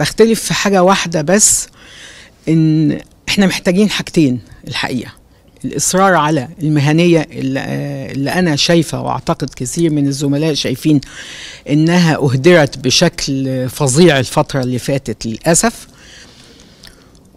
بختلف في حاجه واحده بس ان احنا محتاجين حاجتين الحقيقه الاصرار على المهنيه اللي انا شايفه واعتقد كثير من الزملاء شايفين انها اهدرت بشكل فظيع الفتره اللي فاتت للاسف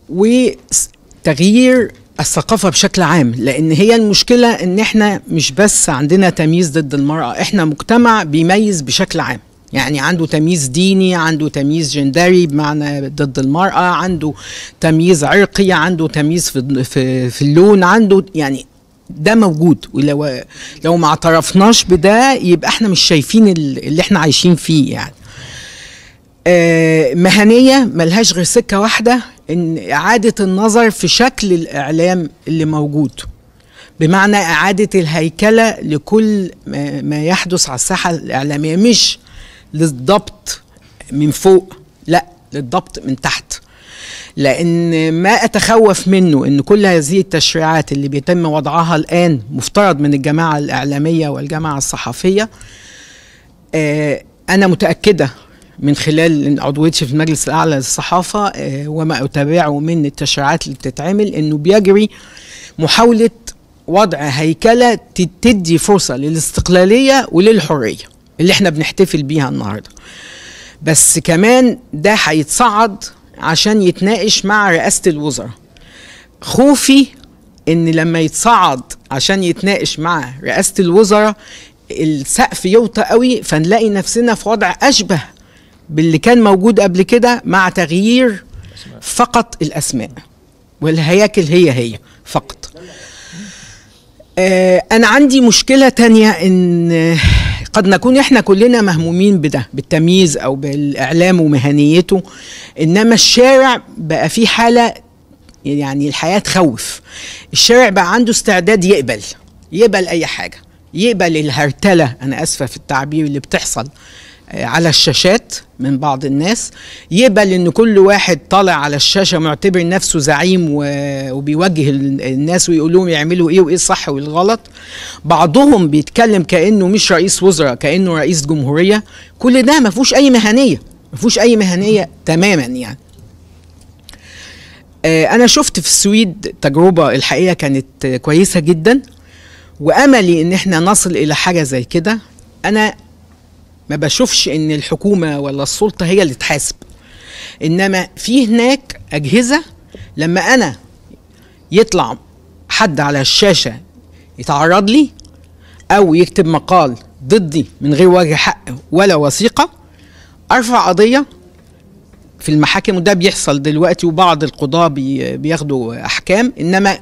وتغيير الثقافه بشكل عام لان هي المشكله ان احنا مش بس عندنا تمييز ضد المراه احنا مجتمع بيميز بشكل عام يعني عنده تمييز ديني عنده تمييز جندري بمعنى ضد المرأة عنده تمييز عرقي عنده تمييز في, في, في اللون عنده يعني ده موجود ولو لو ما اعترفناش بده يبقى احنا مش شايفين اللي احنا عايشين فيه يعني آه مهنية ملهاش غير سكة واحدة إن إعادة النظر في شكل الإعلام اللي موجود بمعنى إعادة الهيكلة لكل ما يحدث على الساحة الإعلامية مش للضبط من فوق لا للضبط من تحت لان ما اتخوف منه ان كل هذه التشريعات اللي بيتم وضعها الان مفترض من الجماعه الاعلاميه والجماعه الصحفيه آه، انا متاكده من خلال عضويتي في المجلس الاعلى للصحافه آه، وما اتابعه من التشريعات اللي بتتعمل انه بيجري محاوله وضع هيكله تدي فرصه للاستقلاليه وللحريه اللي احنا بنحتفل بيها النهارده بس كمان ده هيتصعد عشان يتناقش مع رئاسه الوزراء خوفي ان لما يتصعد عشان يتناقش مع رئاسه الوزراء السقف يوطى قوي فنلاقي نفسنا في وضع اشبه باللي كان موجود قبل كده مع تغيير فقط الاسماء والهياكل هي هي فقط آه انا عندي مشكله تانية ان قد نكون احنا كلنا مهمومين بده بالتمييز او بالاعلام ومهنيته انما الشارع بقى في حاله يعني الحياه تخوف الشارع بقى عنده استعداد يقبل يقبل اي حاجه يقبل الهرتله انا اسفه في التعبير اللي بتحصل على الشاشات من بعض الناس يقبل ان كل واحد طالع على الشاشه معتبر نفسه زعيم وبيوجه الناس ويقول لهم يعملوا ايه وايه الصح وايه الغلط بعضهم بيتكلم كانه مش رئيس وزراء كانه رئيس جمهوريه كل ده ما فيهوش اي مهنيه ما فيهوش اي مهنيه تماما يعني آه، انا شفت في السويد تجربه الحقيقه كانت كويسه جدا واملي ان احنا نصل الى حاجه زي كده انا ما بشوفش ان الحكومه ولا السلطه هي اللي تحاسب انما في هناك اجهزه لما انا يطلع حد على الشاشه يتعرض لي او يكتب مقال ضدي من غير وجه حق ولا وثيقه ارفع قضيه في المحاكم وده بيحصل دلوقتي وبعض القضاه بياخدوا احكام انما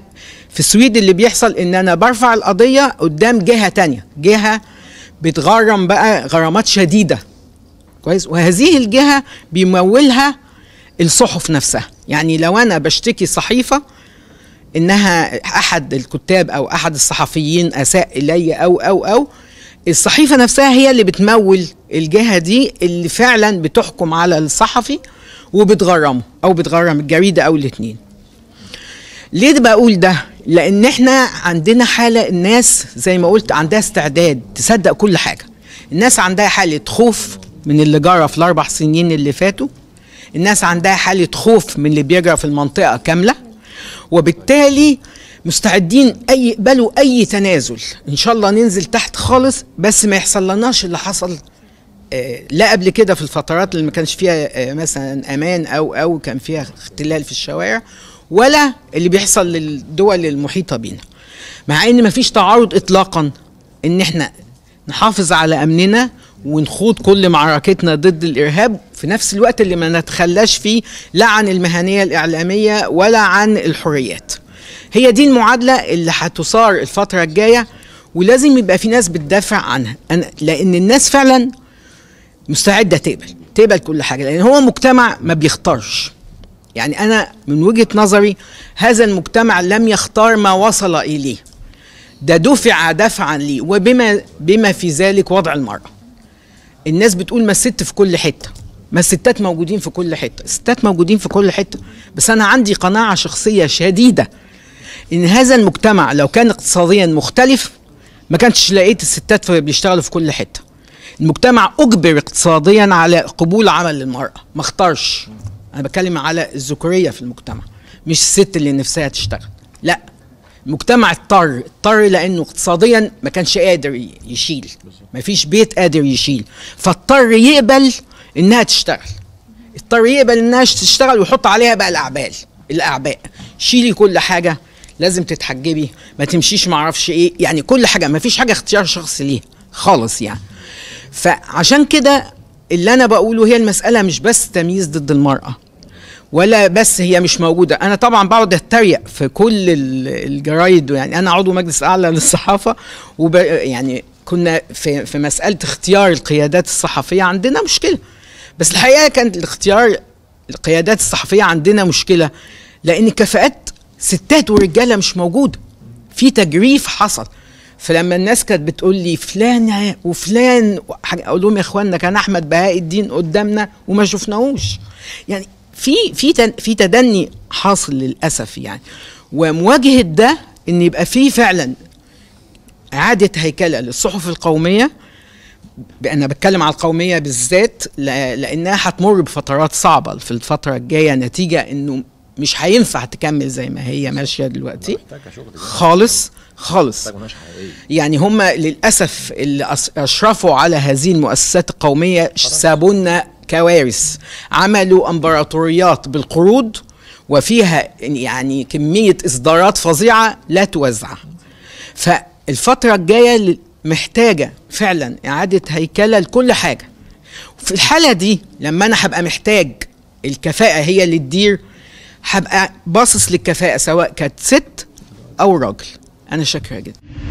في السويد اللي بيحصل ان انا برفع القضيه قدام جهه تانية جهه بتغرم بقى غرامات شديده كويس وهذه الجهه بيمولها الصحف نفسها يعني لو انا بشتكي صحيفه انها احد الكتاب او احد الصحفيين اساء الي او او او الصحيفه نفسها هي اللي بتمول الجهه دي اللي فعلا بتحكم على الصحفي وبتغرمه او بتغرم الجريده او الاثنين ليه بقول ده لان احنا عندنا حاله الناس زي ما قلت عندها استعداد تصدق كل حاجه الناس عندها حاله خوف من اللي جرى في الاربع سنين اللي فاتوا الناس عندها حاله خوف من اللي بيجرى في المنطقه كامله وبالتالي مستعدين اي يقبلوا اي تنازل ان شاء الله ننزل تحت خالص بس ما يحصل لناش اللي حصل آه، لا قبل كده في الفترات اللي ما كانش فيها آه، مثلا امان او او كان فيها اختلال في الشوارع ولا اللي بيحصل للدول المحيطه بينا مع ان مفيش تعارض اطلاقا ان احنا نحافظ على امننا ونخوض كل معركتنا ضد الارهاب في نفس الوقت اللي ما نتخلاش فيه لا عن المهنيه الاعلاميه ولا عن الحريات هي دي المعادله اللي هتصار الفتره الجايه ولازم يبقى في ناس بتدافع عنها أنا لان الناس فعلا مستعده تقبل تقبل كل حاجه لان هو مجتمع ما بيختارش يعني أنا من وجهة نظري هذا المجتمع لم يختار ما وصل إليه ده دفع دفعا ليه وبما بما في ذلك وضع المرأة الناس بتقول ما الست في كل حتة ما الستات موجودين في كل حتة الستات موجودين في كل حتة بس أنا عندي قناعة شخصية شديدة إن هذا المجتمع لو كان اقتصاديا مختلف ما كانتش لقيت الستات بيشتغلوا في كل حتة المجتمع أجبر اقتصاديا على قبول عمل المرأة ما اختارش انا بتكلم على الذكوريه في المجتمع مش الست اللي نفسها تشتغل لا المجتمع اضطر اضطر لانه اقتصاديا ما كانش قادر يشيل ما فيش بيت قادر يشيل فاضطر يقبل انها تشتغل اضطر يقبل انها تشتغل ويحط عليها بقى الاعبال الاعباء شيلي كل حاجه لازم تتحجبي ما تمشيش ما اعرفش ايه يعني كل حاجه ما فيش حاجه اختيار شخصي ليها خالص يعني فعشان كده اللي انا بقوله هي المساله مش بس تمييز ضد المراه ولا بس هي مش موجوده انا طبعا بقعد اتريق في كل الجرايد يعني انا عضو مجلس اعلى للصحافه وب يعني كنا في في مساله اختيار القيادات الصحفيه عندنا مشكله بس الحقيقه كانت الاختيار القيادات الصحفيه عندنا مشكله لان كفاءات ستات ورجاله مش موجوده في تجريف حصل فلما الناس كانت بتقول لي فلان وفلان اقول لهم يا اخوانا كان احمد بهاء الدين قدامنا وما شفناهوش يعني في في في تدني حاصل للاسف يعني ومواجهه ده ان يبقى في فعلا اعاده هيكله للصحف القوميه انا بتكلم على القوميه بالذات لانها هتمر بفترات صعبه في الفتره الجايه نتيجه انه مش هينفع تكمل زي ما هي ماشيه دلوقتي خالص خالص يعني هم للاسف اللي اشرفوا على هذه المؤسسات القوميه سابوا لنا كوارث عملوا امبراطوريات بالقروض وفيها يعني كميه اصدارات فظيعه لا توزع فالفتره الجايه محتاجه فعلا اعاده هيكله لكل حاجه في الحاله دي لما انا هبقى محتاج الكفاءه هي اللي تدير هبقى باصص للكفاءه سواء كانت ست او راجل انا شاكره جدا